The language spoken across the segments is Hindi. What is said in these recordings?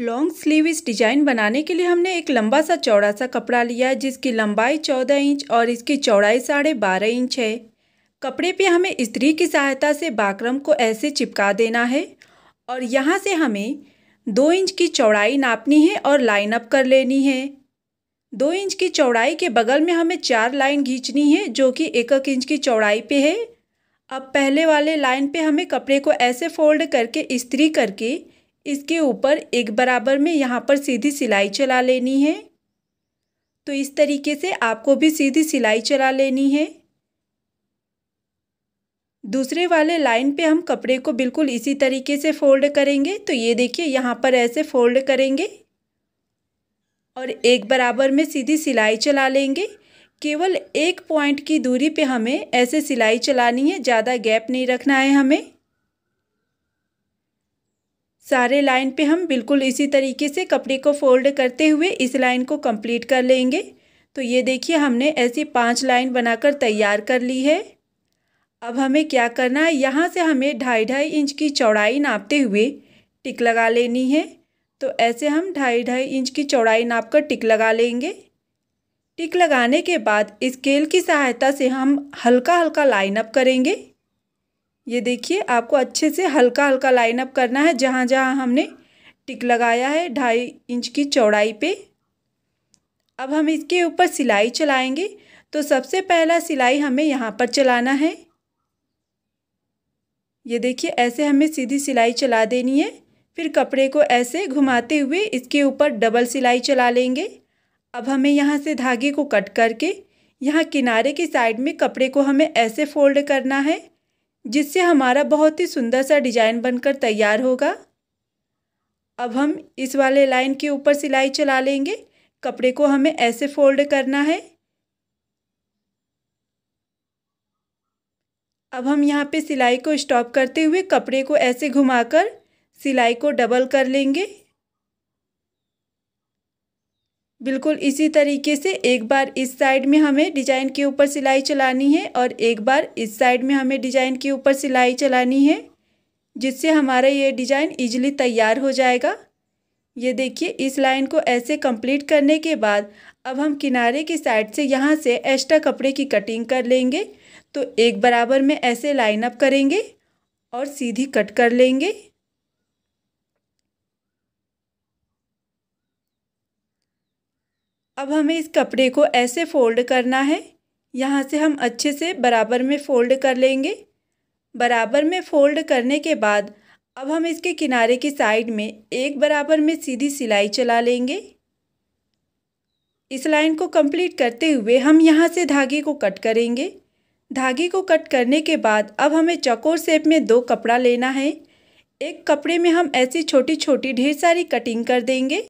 लॉन्ग स्लीव इस डिज़ाइन बनाने के लिए हमने एक लंबा सा चौड़ा सा कपड़ा लिया है जिसकी लंबाई चौदह इंच और इसकी चौड़ाई साढ़े बारह इंच है कपड़े पे हमें स्त्री की सहायता से बाकरम को ऐसे चिपका देना है और यहाँ से हमें दो इंच की चौड़ाई नापनी है और लाइन अप कर लेनी है दो इंच की चौड़ाई के बगल में हमें चार लाइन खींचनी है जो कि एक एक इंच की चौड़ाई पे है अब पहले वाले लाइन पे हमें कपड़े को ऐसे फोल्ड करके इस्त्री करके इसके ऊपर एक बराबर में यहाँ पर सीधी सिलाई चला लेनी है तो इस तरीके से आपको भी सीधी सिलाई चला लेनी है दूसरे वाले लाइन पे हम कपड़े को बिल्कुल इसी तरीके से फोल्ड करेंगे तो ये देखिए यहाँ पर ऐसे फोल्ड करेंगे और एक बराबर में सीधी सिलाई चला लेंगे केवल एक पॉइंट की दूरी पे हमें ऐसे सिलाई चलानी है ज़्यादा गैप नहीं रखना है हमें सारे लाइन पे हम बिल्कुल इसी तरीके से कपड़े को फोल्ड करते हुए इस लाइन को कंप्लीट कर लेंगे तो ये देखिए हमने ऐसी पांच लाइन बनाकर तैयार कर ली है अब हमें क्या करना है यहाँ से हमें ढाई ढाई इंच की चौड़ाई नापते हुए टिक लगा लेनी है तो ऐसे हम ढाई ढाई इंच की चौड़ाई नाप कर टिक लगा लेंगे टिक लगाने के बाद स्केल की सहायता से हम हल्का हल्का लाइन अप करेंगे ये देखिए आपको अच्छे से हल्का हल्का लाइन अप करना है जहाँ जहाँ हमने टिक लगाया है ढाई इंच की चौड़ाई पे अब हम इसके ऊपर सिलाई चलाएंगे तो सबसे पहला सिलाई हमें यहाँ पर चलाना है ये देखिए ऐसे हमें सीधी सिलाई चला देनी है फिर कपड़े को ऐसे घुमाते हुए इसके ऊपर डबल सिलाई चला लेंगे अब हमें यहाँ से धागे को कट करके यहाँ किनारे की साइड में कपड़े को हमें ऐसे फोल्ड करना है जिससे हमारा बहुत ही सुंदर सा डिजाइन बनकर तैयार होगा अब हम इस वाले लाइन के ऊपर सिलाई चला लेंगे कपड़े को हमें ऐसे फोल्ड करना है अब हम यहाँ पे सिलाई को स्टॉप करते हुए कपड़े को ऐसे घुमाकर सिलाई को डबल कर लेंगे बिल्कुल इसी तरीके से एक बार इस साइड में हमें डिजाइन के ऊपर सिलाई चलानी है और एक बार इस साइड में हमें डिजाइन के ऊपर सिलाई चलानी है जिससे हमारा ये डिजाइन इजीली तैयार हो जाएगा ये देखिए इस लाइन को ऐसे कंप्लीट करने के बाद अब हम किनारे की साइड से यहाँ से एक्स्ट्रा कपड़े की कटिंग कर लेंगे तो एक बराबर में ऐसे लाइन अप करेंगे और सीधी कट कर लेंगे अब हमें इस कपड़े को ऐसे फ़ोल्ड करना है यहाँ से हम अच्छे से बराबर में फ़ोल्ड कर लेंगे बराबर में फ़ोल्ड करने के बाद अब हम इसके किनारे की साइड में एक बराबर में सीधी सिलाई चला लेंगे इस लाइन को कंप्लीट करते हुए हम यहाँ से धागे को कट करेंगे धागे को कट करने के बाद अब हमें चकोर शेप में दो कपड़ा लेना है एक कपड़े में हम ऐसी छोटी छोटी ढेर सारी कटिंग कर देंगे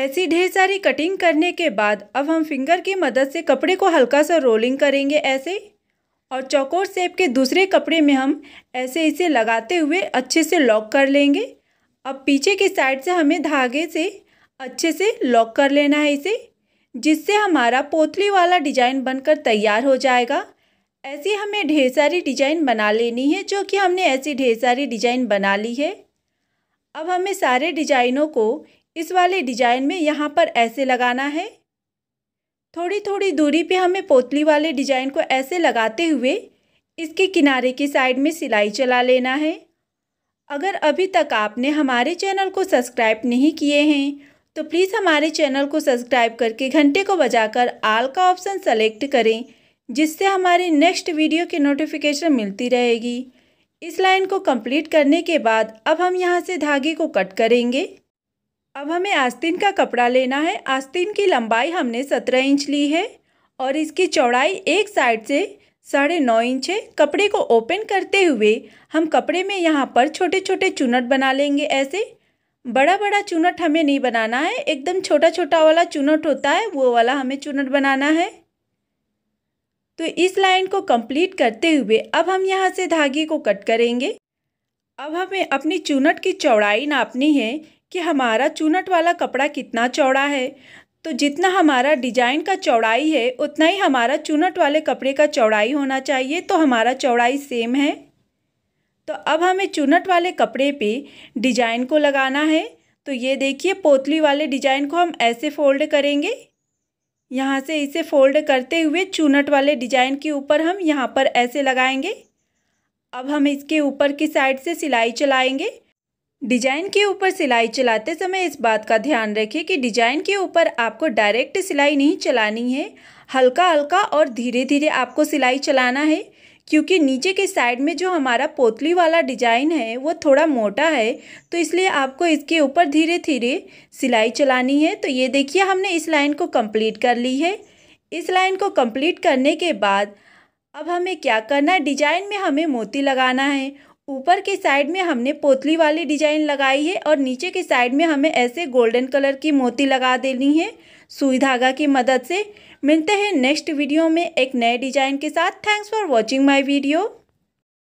ऐसी ढेर सारी कटिंग करने के बाद अब हम फिंगर की मदद से कपड़े को हल्का सा रोलिंग करेंगे ऐसे और चौकोर सेप के दूसरे कपड़े में हम ऐसे इसे लगाते हुए अच्छे से लॉक कर लेंगे अब पीछे की साइड से हमें धागे से अच्छे से लॉक कर लेना है इसे जिससे हमारा पोतली वाला डिजाइन बनकर तैयार हो जाएगा ऐसी हमें ढेर सारी डिजाइन बना लेनी है जो कि हमने ऐसी ढेर सारी डिजाइन बना ली है अब हमें सारे डिजाइनों को इस वाले डिजाइन में यहाँ पर ऐसे लगाना है थोड़ी थोड़ी दूरी पे हमें पोतली वाले डिजाइन को ऐसे लगाते हुए इसके किनारे की साइड में सिलाई चला लेना है अगर अभी तक आपने हमारे चैनल को सब्सक्राइब नहीं किए हैं तो प्लीज़ हमारे चैनल को सब्सक्राइब करके घंटे को बजाकर आल का ऑप्शन सेलेक्ट करें जिससे हमारे नेक्स्ट वीडियो की नोटिफिकेशन मिलती रहेगी इस लाइन को कंप्लीट करने के बाद अब हम यहाँ से धागे को कट करेंगे अब हमें आस्तीन का कपड़ा लेना है आस्तीन की लंबाई हमने सत्रह इंच ली है और इसकी चौड़ाई एक साइड से साढ़े नौ इंच है कपड़े को ओपन करते हुए हम कपड़े में यहाँ पर छोटे छोटे चुनट बना लेंगे ऐसे बड़ा बड़ा चुनट हमें नहीं बनाना है एकदम छोटा छोटा वाला चुनट होता है वो वाला हमें चुनट बनाना है तो इस लाइन को कंप्लीट करते हुए अब हम यहाँ से धागे को कट करेंगे अब हमें अपनी चुनट की चौड़ाई नापनी है कि हमारा चुनट वाला कपड़ा कितना चौड़ा है तो जितना हमारा डिजाइन का चौड़ाई है उतना ही हमारा चुनट वाले कपड़े का चौड़ाई होना चाहिए तो हमारा चौड़ाई सेम है तो अब हमें चुनट वाले कपड़े पे डिजाइन को लगाना है तो ये देखिए पोतली वाले डिजाइन को हम ऐसे फोल्ड करेंगे यहाँ से इसे फोल्ड करते हुए चूनट वाले डिजाइन के ऊपर हम यहाँ पर ऐसे लगाएंगे अब हम इसके ऊपर की साइड से सिलाई चलाएंगे डिजाइन के ऊपर सिलाई चलाते समय इस बात का ध्यान रखें कि डिजाइन के ऊपर आपको डायरेक्ट सिलाई नहीं चलानी है हल्का हल्का और धीरे धीरे आपको सिलाई चलाना है क्योंकि नीचे के साइड में जो हमारा पोतली वाला डिजाइन है वो थोड़ा मोटा है तो इसलिए आपको इसके ऊपर धीरे धीरे सिलाई चलानी है तो ये देखिए हमने इस लाइन को कंप्लीट कर ली है इस लाइन को कंप्लीट करने के बाद अब हमें क्या करना है डिजाइन में हमें मोती लगाना है ऊपर के साइड में हमने पोतली वाली डिजाइन लगाई है और नीचे के साइड में हमें ऐसे गोल्डन कलर की मोती लगा देनी है सुई धागा की मदद से मिलते हैं नेक्स्ट वीडियो में एक नए डिजाइन के साथ thanks for watching my video